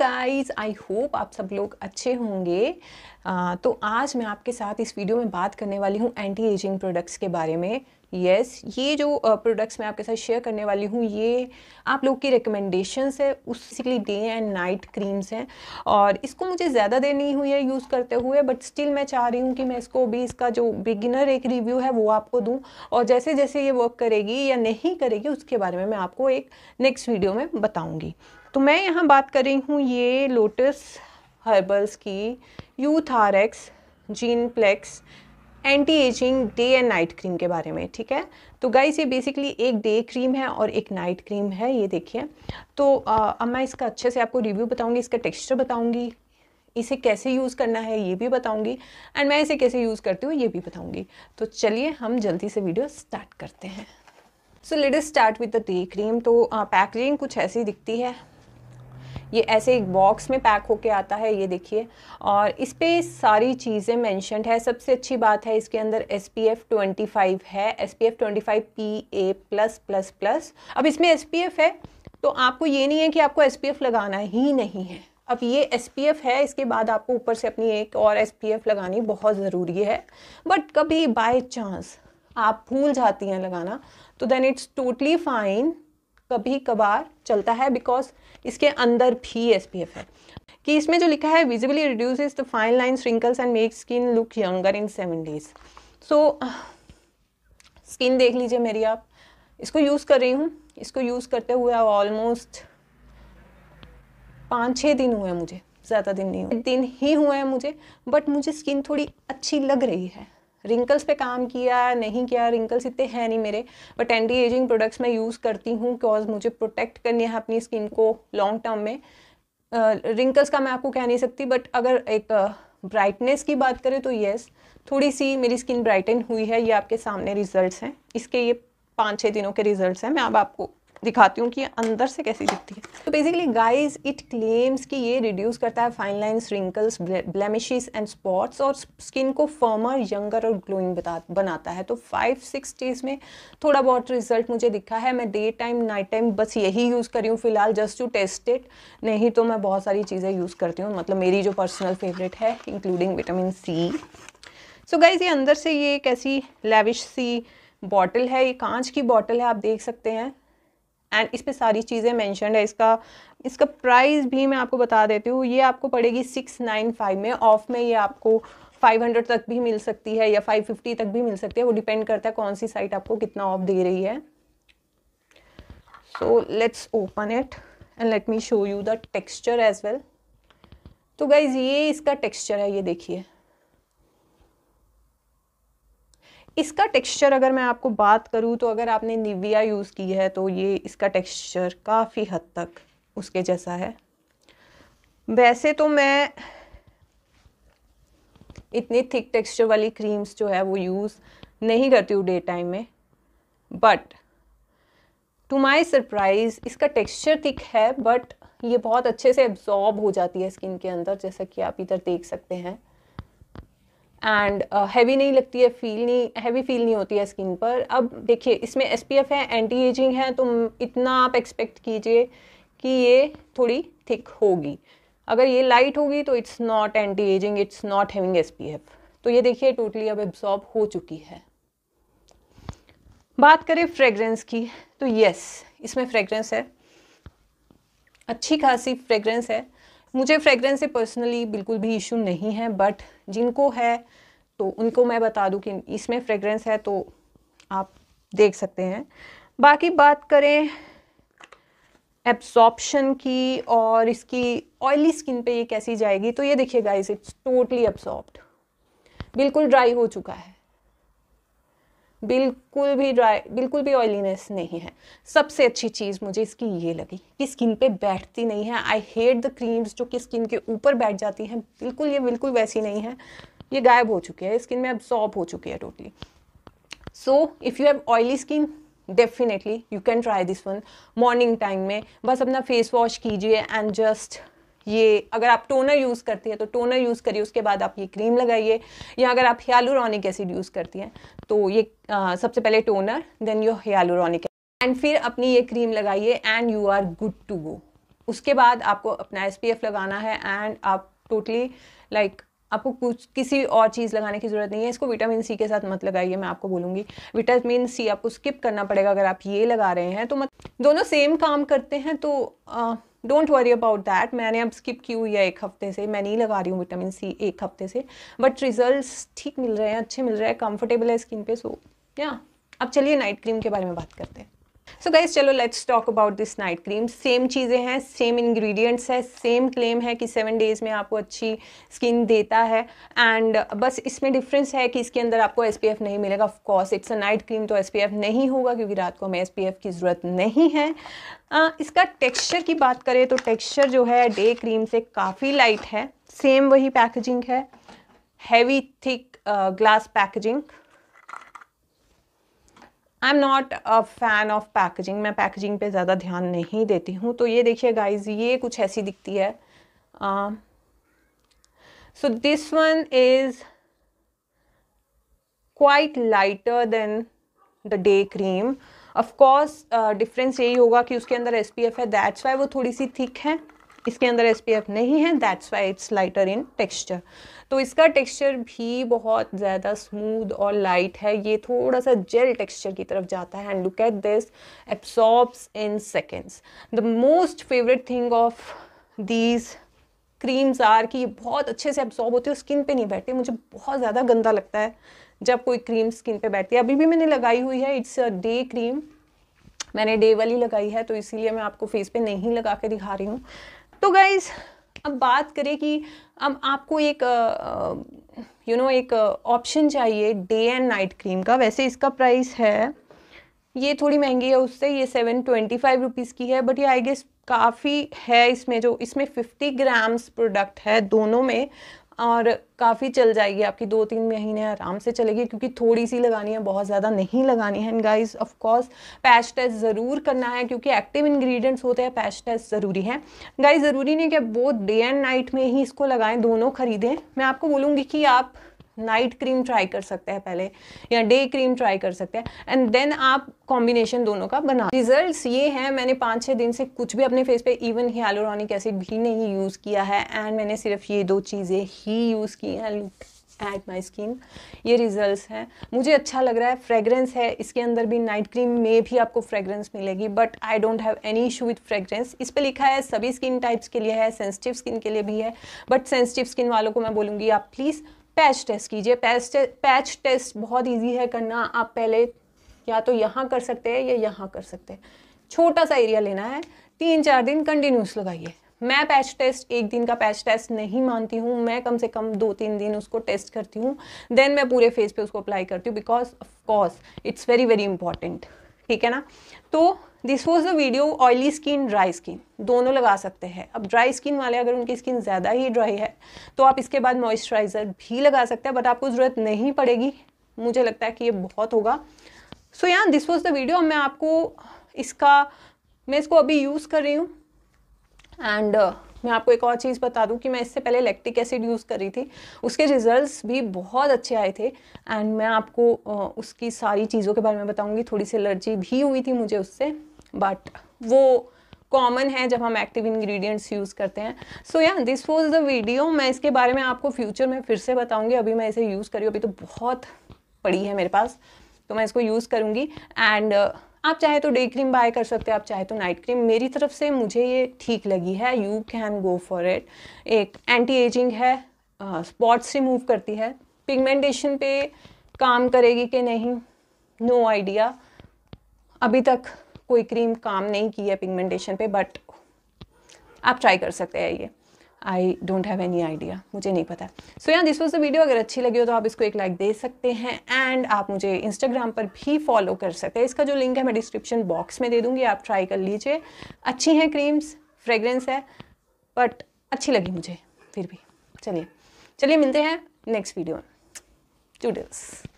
guys I hope आप सब लोग अच्छे होंगे तो आज मैं आपके साथ इस वीडियो में बात करने वाली हूँ एंटी एजिंग प्रोडक्ट्स के बारे में यस yes, ये जो प्रोडक्ट्स मैं आपके साथ शेयर करने वाली हूँ ये आप लोग की रिकमेंडेशंस है उसके डे एंड नाइट क्रीम्स हैं और इसको मुझे ज़्यादा देर नहीं हुई है यूज़ करते हुए बट स्टिल मैं चाह रही हूँ कि मैं इसको भी इसका जो बिगिनर एक रिव्यू है वो आपको दूँ और जैसे जैसे ये वर्क करेगी या नहीं करेगी उसके बारे में मैं आपको एक नेक्स्ट वीडियो में बताऊँगी तो मैं यहाँ बात कर रही हूँ ये लोटस हर्बल्स की youth R X gene plex anti ageing day and night cream के बारे में ठीक है तो गाइस ये बेसिकली एक डे क्रीम है और एक नाइट क्रीम है ये देखिए तो आ, अब मैं इसका अच्छे से आपको रिव्यू बताऊंगी इसका टेक्सचर बताऊंगी इसे कैसे यूज़ करना है ये भी बताऊंगी एंड मैं इसे कैसे यूज़ करती हूँ ये भी बताऊँगी तो चलिए हम जल्दी से वीडियो स्टार्ट करते हैं so let start with the day cream तो पैकेजिंग कुछ ऐसी दिखती है ये ऐसे एक बॉक्स में पैक होके आता है ये देखिए और इस पर सारी चीज़ें मैंशनड है सबसे अच्छी बात है इसके अंदर S P F twenty five है S P F twenty five P A plus plus plus अब इसमें एस पी एफ़ है तो आपको ये नहीं है कि आपको एस पी एफ़ लगाना ही नहीं है अब ये एस पी एफ़ है इसके बाद आपको ऊपर से अपनी एक और एस पी एफ़ लगानी बहुत ज़रूरी है बट कभी बाय चांस आप भूल जाती हैं लगाना तो देन इट्स टोटली फाइन कभी कभार चलता है बिकॉज इसके अंदर भी एस है कि इसमें जो लिखा है visibly reduce the fine line wrinkles and make skin look younger in seven days so skin देख लीजिए मेरी आप इसको यूज़ कर रही हूँ इसको यूज़ करते हुए अब ऑलमोस्ट पाँच छः दिन हुए मुझे ज़्यादा दिन नहीं हुए दिन ही हुए हैं मुझे बट मुझे स्किन थोड़ी अच्छी लग रही है रिंकल्स पे काम किया नहीं किया रिंकल्स इतने हैं नहीं मेरे बट एंटी एजिंग प्रोडक्ट्स मैं यूज़ करती हूँ बिकॉज मुझे प्रोटेक्ट करनी है अपनी स्किन को लॉन्ग टर्म में रिंकल्स uh, का मैं आपको कह नहीं सकती बट अगर एक ब्राइटनेस uh, की बात करें तो येस थोड़ी सी मेरी स्किन ब्राइटन हुई है ये आपके सामने रिजल्ट हैं इसके ये पाँच छः दिनों के रिज़ल्ट हैं मैं अब आपको दिखाती हूँ कि अंदर से कैसी दिखती है तो बेसिकली गाइस इट क्लेम्स कि ये रिड्यूस करता है fine line wrinkles blemishes and spots और स्किन को फर्मर यंगर और ग्लोइंग बता बनाता है तो फाइव सिक्स डेज में थोड़ा बहुत रिजल्ट मुझे दिखा है मैं डे टाइम नाइट टाइम बस यही यूज़ करी हूँ फिलहाल जस्ट टू टेस्ट इट नहीं तो मैं बहुत सारी चीज़ें यूज़ करती हूँ मतलब मेरी जो पर्सनल फेवरेट है including vitamin C so guys ये अंदर से ये एक ऐसी लेविश सी बॉटल है ये कांच की बॉटल है आप देख सकते हैं एंड इस पर सारी चीज़ें मैंशन है इसका इसका प्राइस भी मैं आपको बता देती हूँ ये आपको पड़ेगी सिक्स नाइन फाइव में ऑफ में ये आपको 500 तक भी मिल सकती है या 550 तक भी मिल सकती है वो डिपेंड करता है कौन सी साइट आपको कितना ऑफ दे रही है so let's open it and let me show you the texture as well तो गाइज ये इसका टेक्सचर है ये देखिए इसका टेक्सचर अगर मैं आपको बात करूँ तो अगर आपने निविया यूज़ की है तो ये इसका टेक्सचर काफ़ी हद तक उसके जैसा है वैसे तो मैं इतनी थिक टेक्सचर वाली क्रीम्स जो है वो यूज़ नहीं करती हूँ डे टाइम में बट टू माई सरप्राइज़ इसका टेक्सचर थिक है बट ये बहुत अच्छे से एब्जॉर्ब हो जाती है स्किन के अंदर जैसा कि आप इधर देख सकते हैं एंड हैवी uh, नहीं लगती है फील नहीं हैवी फील नहीं होती है स्किन पर अब देखिए इसमें एस है एंटी एजिंग है तो इतना आप एक्सपेक्ट कीजिए कि ये थोड़ी थिक होगी अगर ये लाइट होगी तो it's not anti aging it's not having S तो ये देखिए टोटली अब एब्जॉर्ब हो चुकी है बात करें फ्रेगरेंस की तो यस इसमें फ्रेगरेंस है अच्छी खासी फ्रेगरेंस है मुझे फ्रेगरेंस से पर्सनली बिल्कुल भी इशू नहीं है बट जिनको है तो उनको मैं बता दूं कि इसमें फ्रेगरेंस है तो आप देख सकते हैं बाकी बात करें एब्सॉर्प्शन की और इसकी ऑयली स्किन पे ये कैसी जाएगी तो ये देखिए गाइस इट्स टोटली एब्सॉर्ब्ड बिल्कुल ड्राई हो चुका है बिल्कुल भी ड्राई बिल्कुल भी ऑयलीनेस नहीं है सबसे अच्छी चीज़ मुझे इसकी ये लगी कि स्किन पे बैठती नहीं है आई हेट द क्रीम्स जो कि स्किन के ऊपर बैठ जाती हैं बिल्कुल ये बिल्कुल वैसी नहीं है ये गायब हो चुकी है स्किन में अब्सॉर्ब हो चुकी है totally so if you have oily skin definitely you can try this one morning time में बस अपना फेस वॉश कीजिए एंड जस्ट ये अगर आप टोनर यूज़ करती हैं तो टोनर यूज़ करिए उसके बाद आप ये क्रीम लगाइए या अगर आप हेलोरॉनिक एसिड यूज़ करती हैं तो ये आ, सबसे पहले toner then your hyaluronic and फिर अपनी ये क्रीम लगाइए and you are good to go उसके बाद आपको अपना एस लगाना है एंड आप टोटली लाइक like, आपको कुछ किसी और चीज़ लगाने की ज़रूरत नहीं है इसको विटामिन सी के साथ मत लगाइए मैं आपको बोलूँगी विटामिन सी आपको स्किप करना पड़ेगा अगर आप ये लगा रहे हैं तो मत दोनों सेम काम करते हैं तो आ, डोंट वरी अबाउट दैट मैंने अब स्किप की हुई है एक हफ्ते से मैं नहीं लगा रही हूँ विटामिन सी एक हफ्ते से बट रिजल्ट ठीक मिल रहे हैं अच्छे मिल रहे हैं कंफर्टेबल है स्किन पे सो या अब चलिए नाइट क्रीम के बारे में बात करते हैं सो गाइज चलो let's talk about this night cream same चीज़ें हैं सेम इंग्रेडिएंट्स है सेम क्लेम है कि सेवन डेज़ में आपको अच्छी स्किन देता है एंड बस इसमें डिफरेंस है कि इसके अंदर आपको एस नहीं मिलेगा of course it's a night cream तो एस नहीं होगा क्योंकि रात को हमें एस की ज़रूरत नहीं है आ, इसका टेक्स्चर की बात करें तो टेक्स्चर जो है डे क्रीम से काफ़ी लाइट है सेम वही पैकेजिंग है heavy thick glass packaging I am not a fan of packaging मैं पैकेजिंग पे ज़्यादा ध्यान नहीं देती हूँ तो ये देखिए गाइज ये कुछ ऐसी दिखती है so this one is quite lighter than the day cream of course difference यही होगा कि उसके अंदर एस पी एफ है दैट्स वाई वो थोड़ी सी थिक है इसके अंदर एस नहीं है that's why it's lighter in texture तो इसका टेक्स्चर भी बहुत ज़्यादा स्मूद और लाइट है ये थोड़ा सा जेल टेक्स्चर की तरफ जाता है and look at this absorbs in seconds the most favourite thing of these creams are कि बहुत अच्छे से एब्जॉर्ब होती है स्किन पे नहीं बैठती मुझे बहुत ज़्यादा गंदा लगता है जब कोई क्रीम स्किन पे बैठती है अभी भी मैंने लगाई हुई है इट्स अ डे क्रीम मैंने डे वाली लगाई है तो इसीलिए मैं आपको फेस पे नहीं लगा के दिखा रही हूँ तो गाइज अब बात करें कि अब आपको एक यू नो एक ऑप्शन चाहिए डे एंड नाइट क्रीम का वैसे इसका प्राइस है ये थोड़ी महंगी है उससे ये सेवन ट्वेंटी फाइव रुपीज़ की है बट ये आई गेस काफ़ी है इसमें जो इसमें फिफ्टी ग्राम्स प्रोडक्ट है दोनों में और काफ़ी चल जाएगी आपकी दो तीन महीने आराम से चलेगी क्योंकि थोड़ी सी लगानी है बहुत ज़्यादा नहीं लगानी है and guys of course patch test ज़रूर करना है क्योंकि एक्टिव इंग्रेडिएंट्स होते हैं पैच टेस्ट ज़रूरी है गाइस ज़रूरी नहीं कि आप वो डे एंड नाइट में ही इसको लगाएं दोनों खरीदें मैं आपको बोलूँगी कि आप नाइट क्रीम ट्राई कर सकते हैं पहले या डे क्रीम ट्राई कर सकते हैं एंड देन आप कॉम्बिनेशन दोनों का बना रिजल्ट्स ये हैं मैंने पाँच छः दिन से कुछ भी अपने फेस पे इवन हियालोरॉनिक एसिड भी नहीं यूज़ किया है एंड मैंने सिर्फ ये दो चीज़ें ही यूज़ की हैं लुक एट माई स्किन ये रिजल्ट हैं मुझे अच्छा लग रहा है फ्रेगरेंस है इसके अंदर भी नाइट क्रीम में भी आपको फ्रेगरेंस मिलेगी but I don't have any issue with fragrance इस पर लिखा है सभी स्किन टाइप्स के लिए है सेंसिटिव स्किन के लिए भी है बट सेंसिटिव स्किन वालों को मैं बोलूँगी आप प्लीज़ पैच टेस्ट कीजिए पैच टे, पैच टेस्ट बहुत ईजी है करना आप पहले या तो यहाँ कर सकते हैं या यहाँ कर सकते हैं छोटा सा एरिया लेना है तीन चार दिन कंटिन्यूस लगाइए मैं पैच टेस्ट एक दिन का पैच टेस्ट नहीं मानती हूँ मैं कम से कम दो तीन दिन उसको टेस्ट करती हूँ देन मैं पूरे फेस पे उसको अप्लाई करती हूँ because of course it's very very important ठीक है ना तो this was the video oily skin dry skin दोनों लगा सकते हैं अब ड्राई स्किन वाले अगर उनकी स्किन ज़्यादा ही ड्राई है तो आप इसके बाद मॉइस्चराइज़र भी लगा सकते हैं बट आपको ज़रूरत नहीं पड़ेगी मुझे लगता है कि ये बहुत होगा सो यहाँ दिस वॉज द वीडियो मैं आपको इसका मैं इसको अभी यूज़ कर रही हूँ एंड uh, मैं आपको एक और चीज़ बता दूं कि मैं इससे पहले लैक्टिक एसिड यूज़ कर रही थी उसके रिजल्ट्स भी बहुत अच्छे आए थे एंड मैं आपको उसकी सारी चीज़ों के बारे में बताऊंगी थोड़ी सी एलर्जी भी हुई थी मुझे उससे बट वो कॉमन है जब हम एक्टिव इंग्रेडिएंट्स यूज़ करते हैं सो या दिस वॉज द वीडियो मैं इसके बारे में आपको फ्यूचर में फिर से बताऊँगी अभी मैं इसे यूज़ करी अभी तो बहुत पड़ी है मेरे पास तो मैं इसको यूज़ करूँगी एंड uh, आप चाहे तो डे क्रीम बाय कर सकते हैं आप चाहे तो नाइट क्रीम मेरी तरफ से मुझे ये ठीक लगी है you can go for it एक एंटी एजिंग है स्पॉट्स रिमूव करती है पिगमेंटेशन पे काम करेगी कि नहीं नो no आइडिया अभी तक कोई क्रीम काम नहीं की है पिगमेंटेशन पे बट आप ट्राई कर सकते हैं ये I don't have any idea मुझे नहीं पता सो यहाँ दिस वॉज द वीडियो अगर अच्छी लगी हो तो आप इसको एक लाइक दे सकते हैं एंड आप मुझे इंस्टाग्राम पर भी फॉलो कर सकते हैं इसका जो लिंक है मैं डिस्क्रिप्शन बॉक्स में दे दूँगी आप ट्राई कर लीजिए अच्छी हैं क्रीम्स फ्रेगरेंस है बट अच्छी लगी मुझे फिर भी चलिए चलिए मिलते हैं नेक्स्ट वीडियो में टूडल्स